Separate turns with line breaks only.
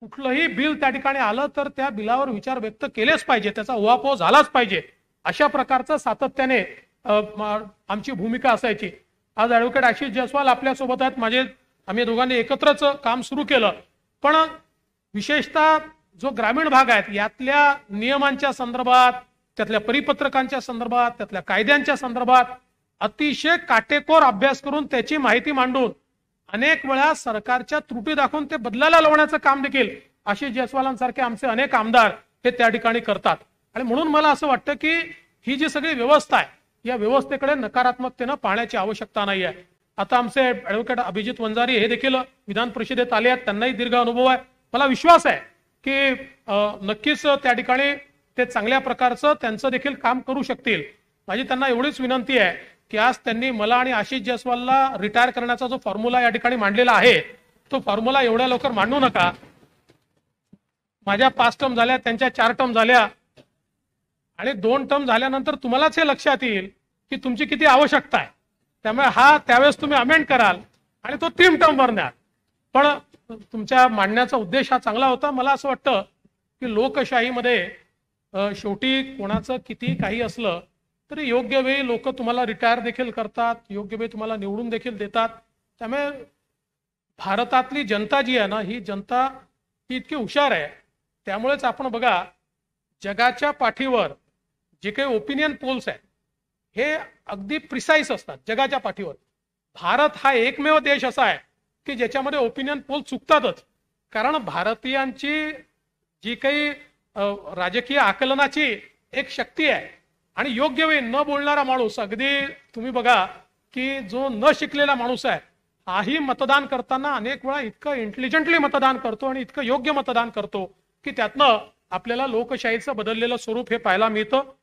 कुठलंही बिल त्या ठिकाणी आलं तर त्या बिलावर विचार व्यक्त केलेच पाहिजे त्याचा उहापोह झालाच पाहिजे अशा प्रकारचं सातत्याने आमची भूमिका असायची आज ॲडव्होकेट आशिष जयस्वाल आपल्यासोबत आहेत माझे आम्ही दोघांनी एकत्रच काम सुरू केलं पण विशेषतः जो ग्रामीण भाग आहेत यातल्या नियमांच्या संदर्भात त्यातल्या परिपत्रकांच्या संदर्भात त्यातल्या कायद्यांच्या संदर्भात अतिशय काटेकोर अभ्यास करून त्याची माहिती मांडून अनेक वेळा सरकारच्या त्रुटी दाखवून ते बदलायला लावण्याचं काम देखील अशी जयस्वालांसारखे आमचे अनेक आमदार हे त्या ठिकाणी करतात आणि म्हणून मला असं वाटतं की ही जी सगळी व्यवस्था आहे या व्यवस्थेकडे नकारात्मकतेनं पाहण्याची आवश्यकता नाही आहे आता आमचे ऍडव्होकेट अभिजित वंजारी हे देखील विधान परिषदेत आले आहेत त्यांनाही दीर्घ अनुभव आहे मला विश्वास आहे की नक्कीच त्या ठिकाणी ते चांगल्या प्रकारचं त्यांचं देखील काम करू शकतील माझी त्यांना एवढीच विनंती आहे की आज त्यांनी मला आणि आशिष जयस्वालला रिटायर करण्याचा जो फॉर्म्युला या ठिकाणी मांडलेला आहे तो फॉर्म्युला एवढ्या लवकर मांडू नका माझ्या पाच टर्म झाल्या त्यांच्या चार टर्म झाल्या आणि दोन टर्म झाल्यानंतर तुम्हालाच हे लक्षात येईल की तुमची किती आवश्यकता आहे त्यामुळे हा त्यावेळेस तुम्ही अमेंड कराल आणि तो तीन टर्म न्याल पण तुमच्या मांडण्याचा उद्देश हा चांगला होता मला असं वाटतं की लोकशाहीमध्ये शेवटी कोणाचं किती काही असलं तरी योग्य वेळी लोक तुम्हाला रिटायर देखील करतात योग्य वेळी तुम्हाला निवडून देखील देतात त्यामुळे भारतातली जनता जी आहे ना ही जनता ही इतकी हुशार आहे त्यामुळेच आपण बघा जगाच्या पाठीवर जे काही ओपिनियन पोल्स आहेत हे अगदी प्रिसाईस असतात जगाच्या पाठीवर भारत हा एकमेव देश असा आहे की ज्याच्यामध्ये ओपिनियन पोल चुकतातच कारण भारतीयांची जी काही राजकीय आकलनाची एक शक्ती आहे आणि योग्य वेळ न बोलणारा माणूस अगदी तुम्ही बघा की जो न शिकलेला माणूस आहे हाही मतदान करताना अनेक वेळा इतकं इंटेलिजंटली मतदान करतो आणि इतकं योग्य मतदान करतो की त्यातनं आपल्याला लोकशाहीचं बदललेलं स्वरूप हे पाहायला मिळतं